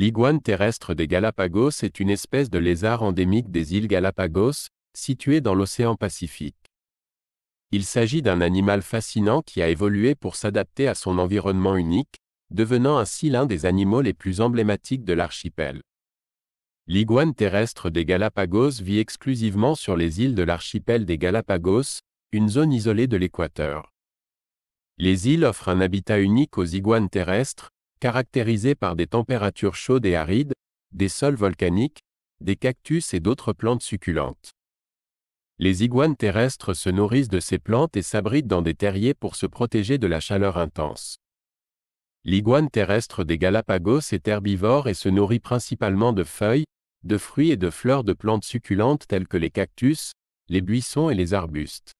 L'iguane terrestre des Galapagos est une espèce de lézard endémique des îles Galapagos, située dans l'océan Pacifique. Il s'agit d'un animal fascinant qui a évolué pour s'adapter à son environnement unique, devenant ainsi l'un des animaux les plus emblématiques de l'archipel. L'iguane terrestre des Galapagos vit exclusivement sur les îles de l'archipel des Galapagos, une zone isolée de l'équateur. Les îles offrent un habitat unique aux iguanes terrestres, caractérisée par des températures chaudes et arides, des sols volcaniques, des cactus et d'autres plantes succulentes. Les iguanes terrestres se nourrissent de ces plantes et s'abritent dans des terriers pour se protéger de la chaleur intense. L'iguane terrestre des Galapagos est herbivore et se nourrit principalement de feuilles, de fruits et de fleurs de plantes succulentes telles que les cactus, les buissons et les arbustes.